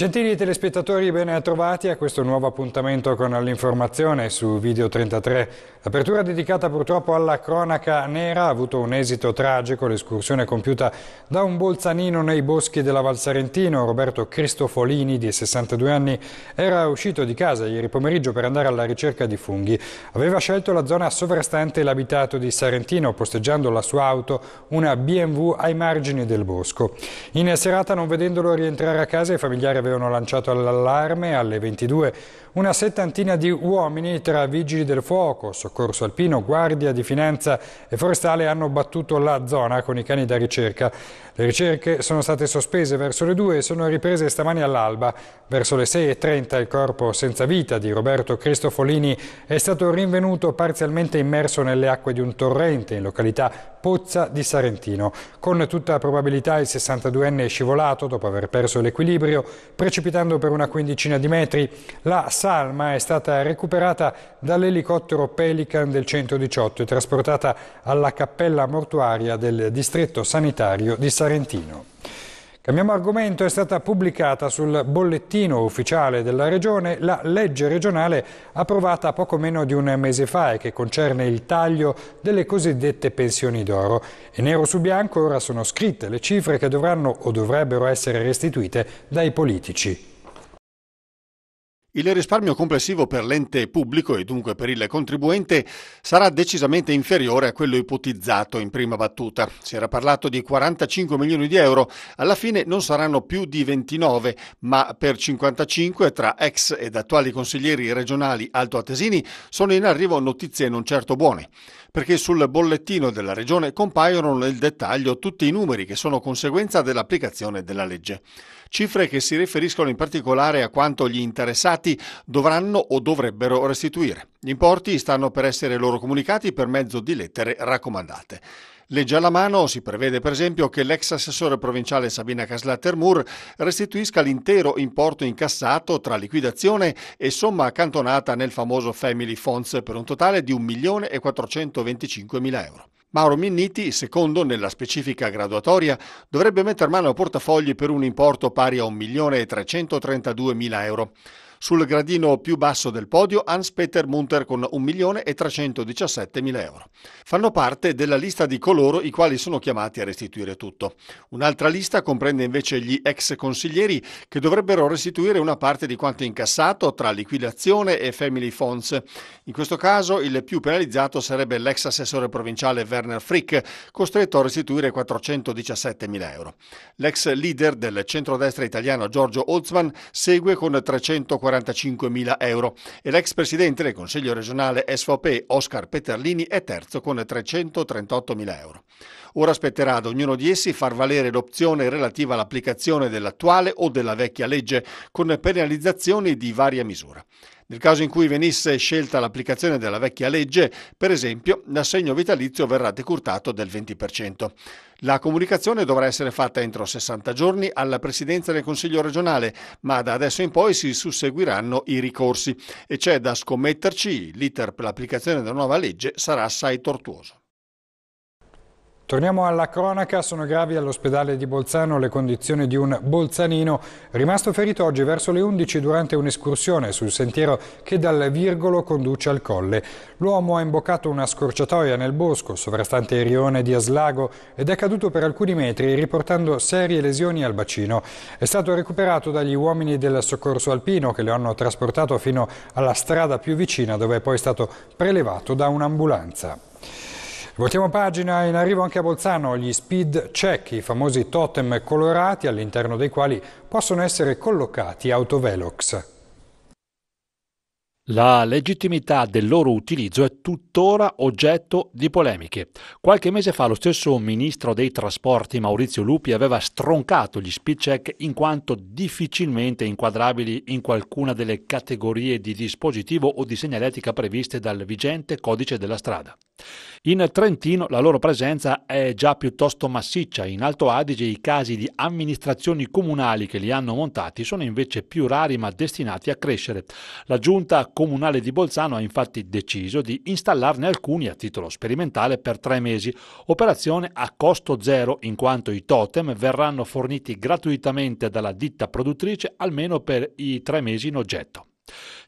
Gentili telespettatori, ben trovati a questo nuovo appuntamento con l'informazione su Video 33. L'apertura dedicata purtroppo alla cronaca nera ha avuto un esito tragico, l'escursione compiuta da un bolzanino nei boschi della Val Sarentino. Roberto Cristofolini, di 62 anni, era uscito di casa ieri pomeriggio per andare alla ricerca di funghi. Aveva scelto la zona sovrastante l'abitato di Sarentino, posteggiando la sua auto, una BMW, ai margini del bosco. In serata, non vedendolo rientrare a casa, i familiari avevano avevano lanciato l'allarme alle 22 una settantina di uomini tra vigili del fuoco, soccorso alpino, guardia di finanza e forestale hanno battuto la zona con i cani da ricerca. Le ricerche sono state sospese verso le 2 e sono riprese stamani all'alba. Verso le 6.30 il corpo senza vita di Roberto Cristofolini è stato rinvenuto parzialmente immerso nelle acque di un torrente in località Pozza di Sarentino. Con tutta probabilità il 62enne è scivolato dopo aver perso l'equilibrio precipitando per una quindicina di metri. La salma è stata recuperata dall'elicottero Pelican del 118 e trasportata alla cappella mortuaria del distretto sanitario di Sarentino. Cambiamo argomento, è stata pubblicata sul bollettino ufficiale della Regione la legge regionale approvata poco meno di un mese fa e che concerne il taglio delle cosiddette pensioni d'oro. E nero su bianco ora sono scritte le cifre che dovranno o dovrebbero essere restituite dai politici. Il risparmio complessivo per l'ente pubblico e dunque per il contribuente sarà decisamente inferiore a quello ipotizzato in prima battuta. Si era parlato di 45 milioni di euro, alla fine non saranno più di 29, ma per 55 tra ex ed attuali consiglieri regionali altoatesini sono in arrivo notizie non certo buone, perché sul bollettino della regione compaiono nel dettaglio tutti i numeri che sono conseguenza dell'applicazione della legge cifre che si riferiscono in particolare a quanto gli interessati dovranno o dovrebbero restituire. Gli importi stanno per essere loro comunicati per mezzo di lettere raccomandate. Legge alla mano si prevede per esempio che l'ex assessore provinciale Sabina Caslatter-Mur restituisca l'intero importo incassato tra liquidazione e somma accantonata nel famoso Family Funds per un totale di 1.425.000 euro. Mauro Minniti, secondo nella specifica graduatoria, dovrebbe metter mano a portafogli per un importo pari a 1.332.000 euro. Sul gradino più basso del podio Hans-Peter Munter con 1.317.000 euro. Fanno parte della lista di coloro i quali sono chiamati a restituire tutto. Un'altra lista comprende invece gli ex consiglieri che dovrebbero restituire una parte di quanto incassato tra liquidazione e family funds. In questo caso il più penalizzato sarebbe l'ex assessore provinciale Werner Frick, costretto a restituire 417.000 euro. L'ex leader del centrodestra italiano Giorgio Holzman segue con 340 45.000 euro e l'ex presidente del Consiglio regionale SVP Oscar Peterlini è terzo con 338.000 euro. Ora aspetterà ad ognuno di essi far valere l'opzione relativa all'applicazione dell'attuale o della vecchia legge con penalizzazioni di varia misura. Nel caso in cui venisse scelta l'applicazione della vecchia legge, per esempio, l'assegno vitalizio verrà decurtato del 20%. La comunicazione dovrà essere fatta entro 60 giorni alla Presidenza del Consiglio regionale, ma da adesso in poi si susseguiranno i ricorsi e c'è da scommetterci l'iter per l'applicazione della nuova legge sarà assai tortuoso. Torniamo alla cronaca, sono gravi all'ospedale di Bolzano le condizioni di un bolzanino rimasto ferito oggi verso le 11 durante un'escursione sul sentiero che dal Virgolo conduce al colle. L'uomo ha imboccato una scorciatoia nel bosco sovrastante il rione di Aslago ed è caduto per alcuni metri riportando serie lesioni al bacino. È stato recuperato dagli uomini del soccorso alpino che lo hanno trasportato fino alla strada più vicina dove è poi stato prelevato da un'ambulanza. Voltiamo pagina, in arrivo anche a Bolzano gli speed check, i famosi totem colorati all'interno dei quali possono essere collocati autovelox. La legittimità del loro utilizzo è tuttora oggetto di polemiche. Qualche mese fa lo stesso ministro dei trasporti Maurizio Lupi aveva stroncato gli speed check in quanto difficilmente inquadrabili in qualcuna delle categorie di dispositivo o di segnaletica previste dal vigente codice della strada. In Trentino la loro presenza è già piuttosto massiccia, in Alto Adige i casi di amministrazioni comunali che li hanno montati sono invece più rari ma destinati a crescere. La giunta comunale di Bolzano ha infatti deciso di installarne alcuni a titolo sperimentale per tre mesi, operazione a costo zero in quanto i totem verranno forniti gratuitamente dalla ditta produttrice almeno per i tre mesi in oggetto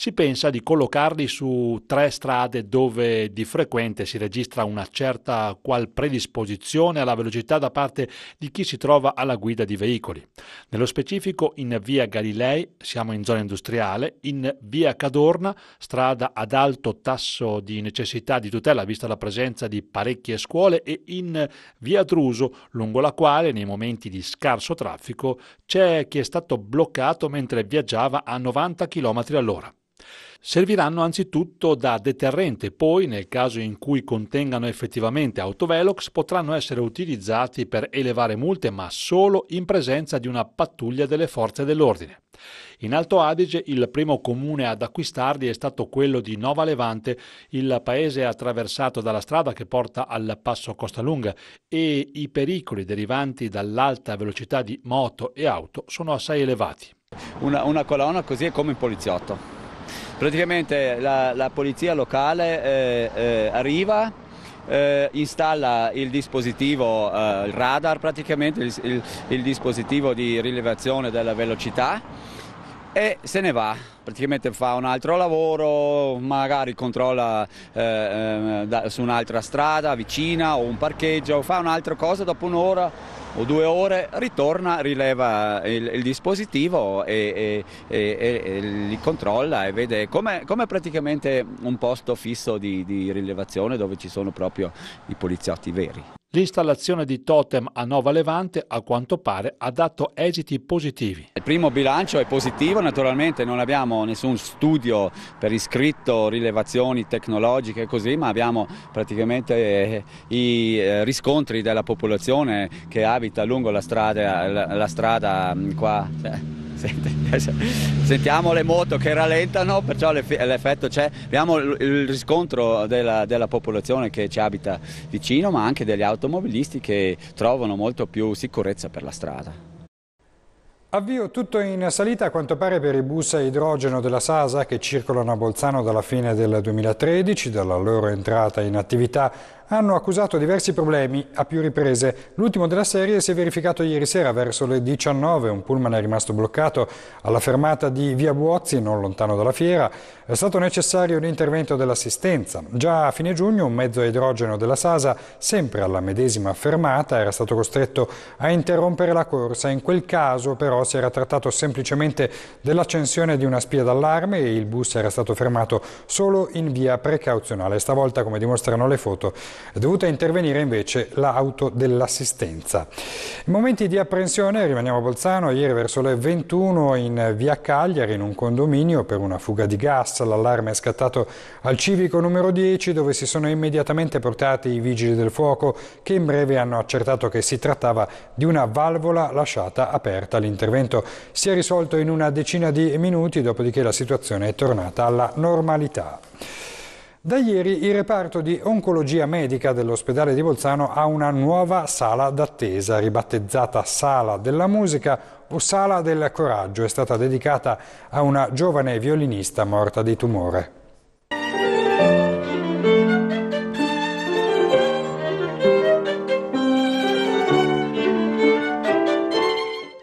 si pensa di collocarli su tre strade dove di frequente si registra una certa qual predisposizione alla velocità da parte di chi si trova alla guida di veicoli. Nello specifico in via Galilei, siamo in zona industriale, in via Cadorna, strada ad alto tasso di necessità di tutela vista la presenza di parecchie scuole e in via Druso, lungo la quale nei momenti di scarso traffico c'è chi è stato bloccato mentre viaggiava a 90 km all'ora. Serviranno anzitutto da deterrente, poi nel caso in cui contengano effettivamente autovelox potranno essere utilizzati per elevare multe ma solo in presenza di una pattuglia delle forze dell'ordine. In Alto Adige il primo comune ad acquistarli è stato quello di Nova Levante, il paese attraversato dalla strada che porta al passo Costa Lunga e i pericoli derivanti dall'alta velocità di moto e auto sono assai elevati. Una, una colonna così è come un poliziotto Praticamente la, la polizia locale eh, eh, arriva, eh, installa il dispositivo, eh, il radar praticamente, il, il, il dispositivo di rilevazione della velocità e se ne va, praticamente fa un altro lavoro, magari controlla eh, ehm, da, su un'altra strada vicina o un parcheggio, fa un'altra cosa, dopo un'ora o due ore ritorna, rileva il, il dispositivo e, e, e, e, li controlla e vede come, come praticamente un posto fisso di, di rilevazione dove ci sono proprio i poliziotti veri. L'installazione di totem a Nova Levante, a quanto pare, ha dato esiti positivi. Il primo bilancio è positivo, naturalmente non abbiamo nessun studio per iscritto, rilevazioni tecnologiche e così, ma abbiamo praticamente eh, i eh, riscontri della popolazione che abita lungo la strada, la, la strada mm, qua. Cioè, sentiamo le moto che rallentano, perciò l'effetto c'è. Abbiamo il riscontro della, della, popolazione che ci abita vicino, ma anche degli automobilisti che trovano molto più sicurezza per la strada. Avvio tutto in salita a quanto pare per i bus a idrogeno della Sasa che circolano a Bolzano dalla fine del 2013, dalla loro entrata in attività hanno accusato diversi problemi a più riprese. L'ultimo della serie si è verificato ieri sera verso le 19, un pullman è rimasto bloccato alla fermata di Via Buozzi, non lontano dalla fiera. È stato necessario l'intervento dell'assistenza. Già a fine giugno un mezzo a idrogeno della Sasa, sempre alla medesima fermata, era stato costretto a interrompere la corsa. In quel caso però si era trattato semplicemente dell'accensione di una spia d'allarme e il bus era stato fermato solo in via precauzionale. Stavolta, come dimostrano le foto, è dovuta intervenire invece l'auto dell'assistenza. In momenti di apprensione rimaniamo a Bolzano, ieri verso le 21 in via Cagliari in un condominio per una fuga di gas, l'allarme è scattato al civico numero 10 dove si sono immediatamente portati i vigili del fuoco che in breve hanno accertato che si trattava di una valvola lasciata aperta. L'intervento si è risolto in una decina di minuti, dopodiché la situazione è tornata alla normalità. Da ieri il reparto di oncologia medica dell'ospedale di Bolzano ha una nuova sala d'attesa, ribattezzata Sala della Musica o Sala del Coraggio, è stata dedicata a una giovane violinista morta di tumore.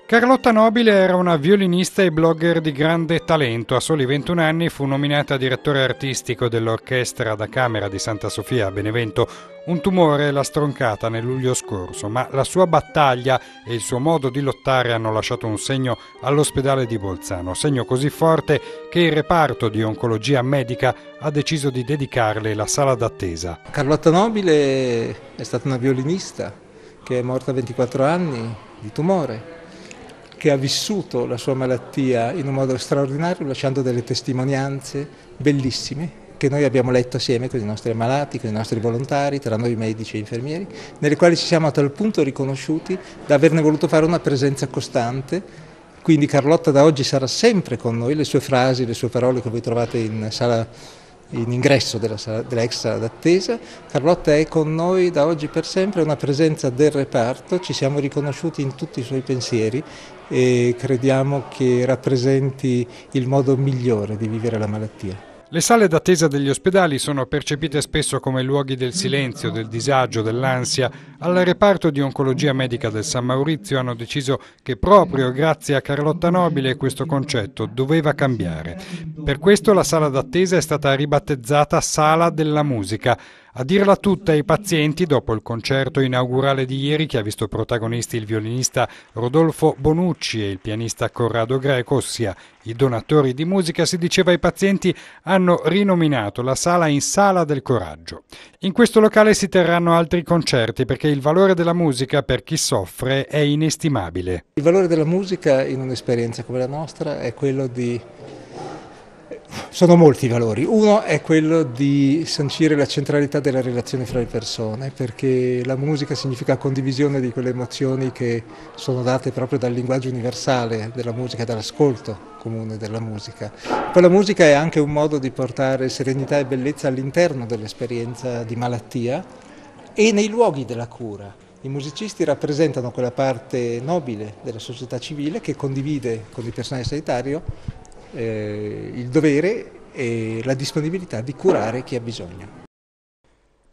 Carlotta Nobile era una violinista e blogger di grande talento. A soli 21 anni fu nominata direttore artistico dell'orchestra da camera di Santa Sofia a Benevento. Un tumore l'ha stroncata nel luglio scorso, ma la sua battaglia e il suo modo di lottare hanno lasciato un segno all'ospedale di Bolzano, segno così forte che il reparto di oncologia medica ha deciso di dedicarle la sala d'attesa. Carlotta Nobile è stata una violinista che è morta a 24 anni di tumore che ha vissuto la sua malattia in un modo straordinario, lasciando delle testimonianze bellissime che noi abbiamo letto assieme con i nostri ammalati, con i nostri volontari, tra noi medici e infermieri, nelle quali ci siamo a tal punto riconosciuti da averne voluto fare una presenza costante. Quindi Carlotta da oggi sarà sempre con noi, le sue frasi, le sue parole che voi trovate in sala in ingresso della, della ex sala d'attesa. Carlotta è con noi da oggi per sempre, è una presenza del reparto, ci siamo riconosciuti in tutti i suoi pensieri e crediamo che rappresenti il modo migliore di vivere la malattia. Le sale d'attesa degli ospedali sono percepite spesso come luoghi del silenzio, del disagio, dell'ansia. Al reparto di oncologia medica del San Maurizio hanno deciso che proprio grazie a Carlotta Nobile questo concetto doveva cambiare. Per questo la sala d'attesa è stata ribattezzata Sala della Musica. A dirla tutta ai pazienti, dopo il concerto inaugurale di ieri che ha visto protagonisti il violinista Rodolfo Bonucci e il pianista Corrado Greco, ossia i donatori di musica, si diceva ai pazienti hanno rinominato la sala in Sala del Coraggio. In questo locale si terranno altri concerti perché il valore della musica per chi soffre è inestimabile. Il valore della musica in un'esperienza come la nostra è quello di sono molti i valori. Uno è quello di sancire la centralità della relazione fra le persone, perché la musica significa condivisione di quelle emozioni che sono date proprio dal linguaggio universale della musica, dall'ascolto comune della musica. Poi la musica è anche un modo di portare serenità e bellezza all'interno dell'esperienza di malattia e nei luoghi della cura. I musicisti rappresentano quella parte nobile della società civile che condivide con il personale sanitario eh, il dovere e la disponibilità di curare chi ha bisogno.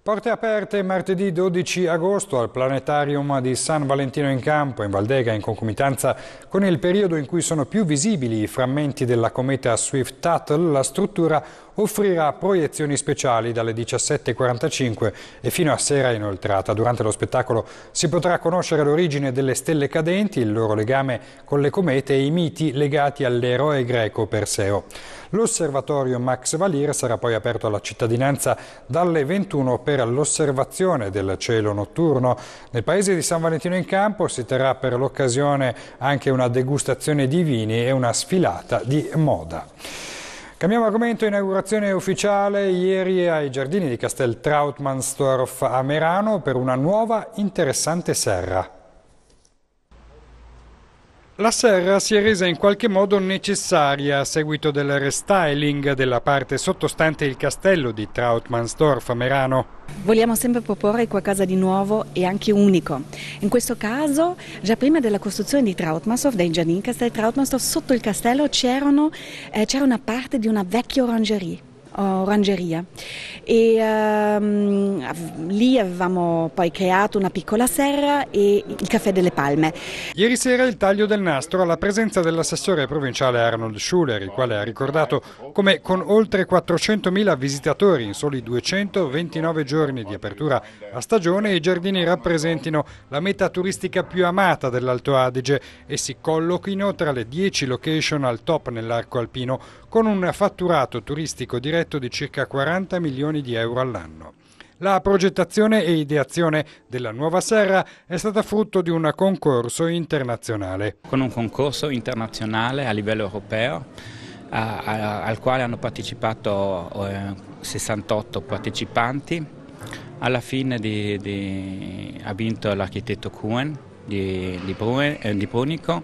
Porte aperte martedì 12 agosto al Planetarium di San Valentino in Campo in Valdega in concomitanza con il periodo in cui sono più visibili i frammenti della cometa Swift-Tuttle, la struttura offrirà proiezioni speciali dalle 17.45 e fino a sera inoltrata. Durante lo spettacolo si potrà conoscere l'origine delle stelle cadenti, il loro legame con le comete e i miti legati all'eroe greco Perseo. L'osservatorio Max Valir sarà poi aperto alla cittadinanza dalle 21 per l'osservazione del cielo notturno. Nel paese di San Valentino in Campo si terrà per l'occasione anche una degustazione di vini e una sfilata di moda. Cambiamo argomento, inaugurazione ufficiale ieri ai giardini di Castel Trautmannsdorf a Merano per una nuova interessante serra. La serra si è resa in qualche modo necessaria a seguito del restyling della parte sottostante il castello di Trautmannsdorf a Merano. Vogliamo sempre proporre qualcosa di nuovo e anche unico. In questo caso, già prima della costruzione di Trautmannsdorf, dei giardini Castel Trautmannsdorf, sotto il castello eh, c'era eh, una parte di una vecchia orangerie eh, orangeria e um, lì avevamo poi creato una piccola serra e il caffè delle palme. Ieri sera il taglio del nastro alla presenza dell'assessore provinciale Arnold Schuller, il quale ha ricordato come con oltre 400.000 visitatori in soli 229 giorni di apertura a stagione i giardini rappresentino la meta turistica più amata dell'Alto Adige e si collochino tra le 10 location al top nell'arco alpino con un fatturato turistico diretto progetto di circa 40 milioni di euro all'anno. La progettazione e ideazione della nuova serra è stata frutto di un concorso internazionale. Con un concorso internazionale a livello europeo a, a, al quale hanno partecipato eh, 68 partecipanti, alla fine di, di, ha vinto l'architetto Kuhn di, di, eh, Brunico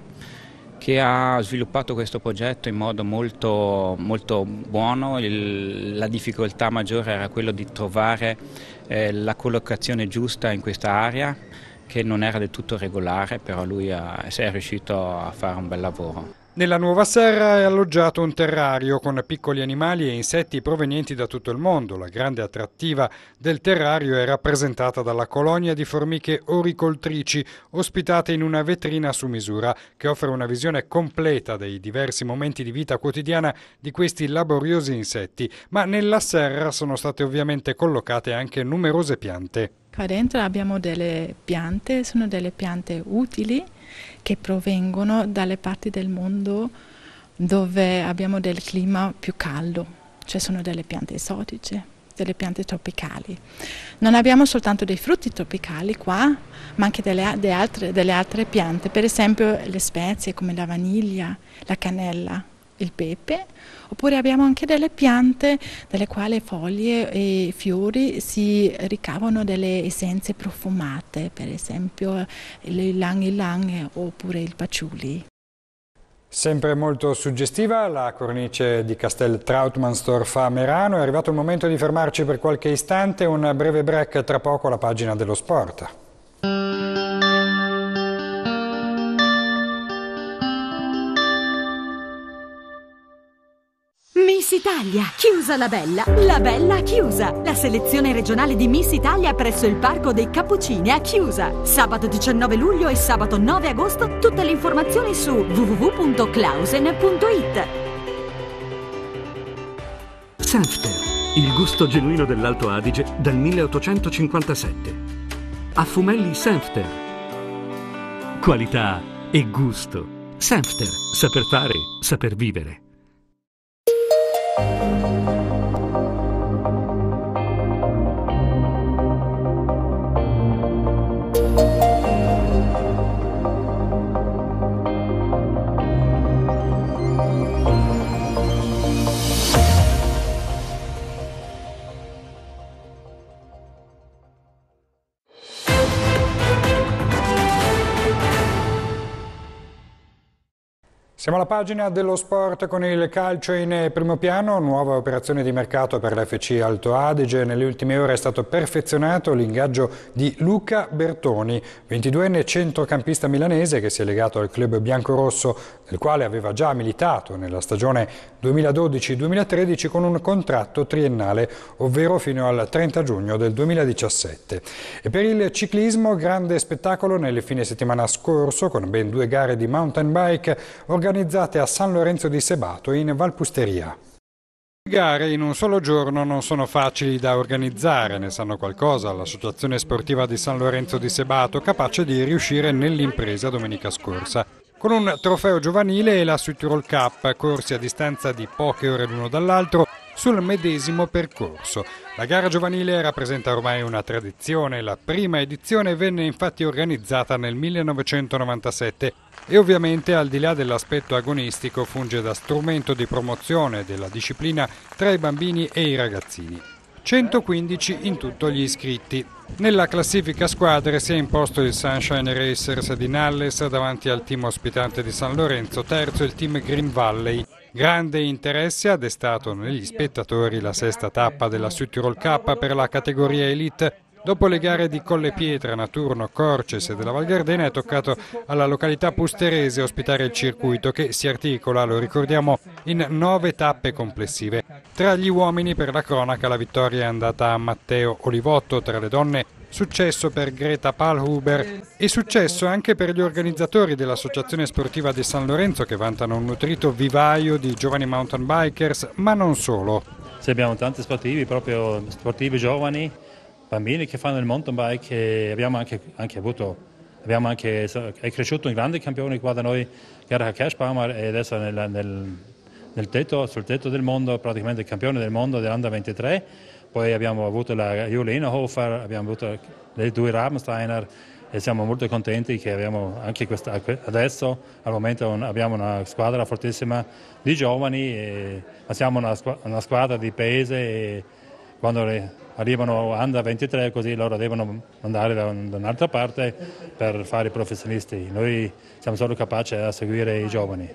che ha sviluppato questo progetto in modo molto, molto buono. Il, la difficoltà maggiore era quella di trovare eh, la collocazione giusta in questa area che non era del tutto regolare, però lui eh, è riuscito a fare un bel lavoro. Nella nuova serra è alloggiato un terrario con piccoli animali e insetti provenienti da tutto il mondo. La grande attrattiva del terrario è rappresentata dalla colonia di formiche oricoltrici ospitate in una vetrina su misura che offre una visione completa dei diversi momenti di vita quotidiana di questi laboriosi insetti, ma nella serra sono state ovviamente collocate anche numerose piante. Qua dentro abbiamo delle piante, sono delle piante utili che provengono dalle parti del mondo dove abbiamo del clima più caldo, cioè sono delle piante esotiche delle piante tropicali. Non abbiamo soltanto dei frutti tropicali qua, ma anche delle, delle, altre, delle altre piante, per esempio le spezie come la vaniglia, la cannella, il pepe, oppure abbiamo anche delle piante dalle quali foglie e fiori si ricavano delle essenze profumate, per esempio il lang ilang oppure il paciuli. Sempre molto suggestiva la cornice di Castel Trautmannstorf a Merano. È arrivato il momento di fermarci per qualche istante. Un breve break tra poco alla pagina dello sport. Miss Italia. Chiusa la bella, la bella chiusa. La selezione regionale di Miss Italia presso il Parco dei Cappuccini a Chiusa. Sabato 19 luglio e sabato 9 agosto. Tutte le informazioni su www.clausen.it. Sanfter, il gusto genuino dell'Alto Adige dal 1857. A fumelli Sanfter. Qualità e gusto. Sanfter, saper fare, saper vivere. Siamo alla pagina dello sport con il calcio in primo piano, nuova operazione di mercato per l'FC Alto Adige. Nelle ultime ore è stato perfezionato l'ingaggio di Luca Bertoni, 22enne centrocampista milanese che si è legato al club biancorosso nel quale aveva già militato nella stagione 2012-2013 con un contratto triennale, ovvero fino al 30 giugno del 2017. E per il ciclismo, grande spettacolo nel fine settimana scorso con ben due gare di mountain bike organizzate a San Lorenzo di Sebato in Valpusteria. Le Gare in un solo giorno non sono facili da organizzare, ne sanno qualcosa l'Associazione Sportiva di San Lorenzo di Sebato, capace di riuscire nell'impresa domenica scorsa. Con un trofeo giovanile e la Roll Cup, corsi a distanza di poche ore l'uno dall'altro, sul medesimo percorso. La gara giovanile rappresenta ormai una tradizione, la prima edizione venne infatti organizzata nel 1997 e ovviamente al di là dell'aspetto agonistico funge da strumento di promozione della disciplina tra i bambini e i ragazzini. 115 in tutto gli iscritti. Nella classifica squadre si è imposto il Sunshine Racers di Nalles davanti al team ospitante di San Lorenzo, terzo il team Green Valley. Grande interesse ha destato negli spettatori la sesta tappa della Roll Cup per la categoria Elite Dopo le gare di Colle Pietra, Naturno, Corces e della Valgardena è toccato alla località pusterese ospitare il circuito che si articola, lo ricordiamo, in nove tappe complessive. Tra gli uomini per la cronaca la vittoria è andata a Matteo Olivotto, tra le donne successo per Greta Palhuber e successo anche per gli organizzatori dell'Associazione Sportiva di San Lorenzo che vantano un nutrito vivaio di giovani mountain bikers, ma non solo. Sì, abbiamo tanti sportivi, proprio sportivi giovani bambini che fanno il mountain bike abbiamo anche, anche avuto abbiamo anche, è cresciuto un grande campione qua da noi, Gerhard Kerschbaumer, e adesso nel, nel, nel tetto, sul tetto del mondo, praticamente campione del mondo dell'Anda 23. Poi abbiamo avuto la Jolena Hofer, abbiamo avuto le due Rabensteiner e siamo molto contenti che abbiamo anche questa, adesso al momento abbiamo una squadra fortissima di giovani, e, ma siamo una, una squadra di paese e quando le, arrivano under 23 così loro devono andare da, un'altra parte per fare i professionisti. Noi siamo solo capaci a seguire i giovani.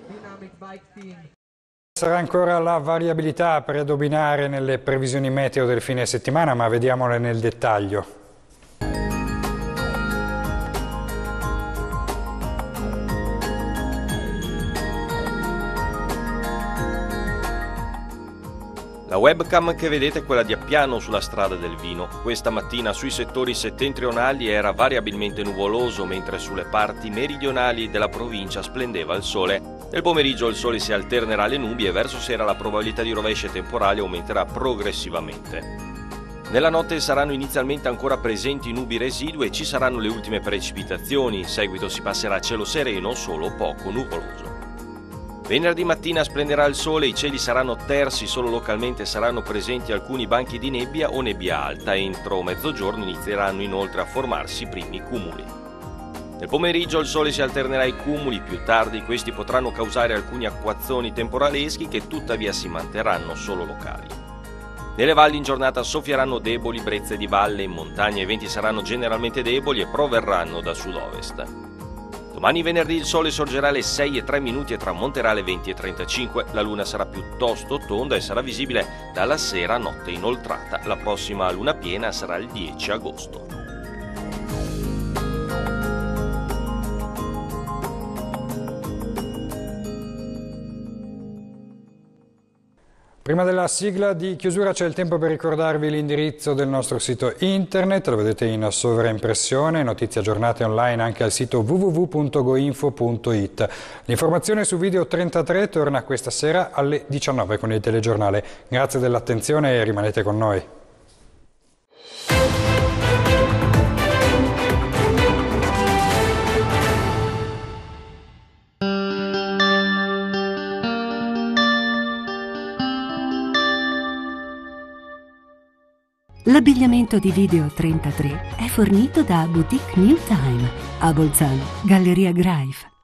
Sarà ancora la variabilità a predominare nelle previsioni meteo del fine settimana, ma vediamole nel dettaglio. La webcam che vedete è quella di Appiano sulla strada del vino. Questa mattina sui settori settentrionali era variabilmente nuvoloso, mentre sulle parti meridionali della provincia splendeva il sole. Nel pomeriggio il sole si alternerà alle nubi e verso sera la probabilità di rovesce temporali aumenterà progressivamente. Nella notte saranno inizialmente ancora presenti nubi residue e ci saranno le ultime precipitazioni, in seguito si passerà a cielo sereno, solo poco nuvoloso. Venerdì mattina splenderà il sole, i cieli saranno tersi, solo localmente saranno presenti alcuni banchi di nebbia o nebbia alta entro mezzogiorno inizieranno inoltre a formarsi i primi cumuli. Nel pomeriggio il sole si alternerà ai cumuli, più tardi questi potranno causare alcuni acquazzoni temporaleschi che tuttavia si manterranno solo locali. Nelle valli in giornata soffieranno deboli brezze di valle, in montagna i venti saranno generalmente deboli e proverranno da sud-ovest. Domani venerdì il sole sorgerà alle 6 e 3 minuti e tramonterà alle 20 e 35. La luna sarà piuttosto tonda e sarà visibile dalla sera a notte inoltrata. La prossima luna piena sarà il 10 agosto. Prima della sigla di chiusura c'è il tempo per ricordarvi l'indirizzo del nostro sito internet, lo vedete in sovraimpressione, notizie aggiornate online anche al sito www.goinfo.it. L'informazione su Video 33 torna questa sera alle 19 con il telegiornale. Grazie dell'attenzione e rimanete con noi. L'abbigliamento di Video 33 è fornito da Boutique New Time a Bolzano, Galleria Greif.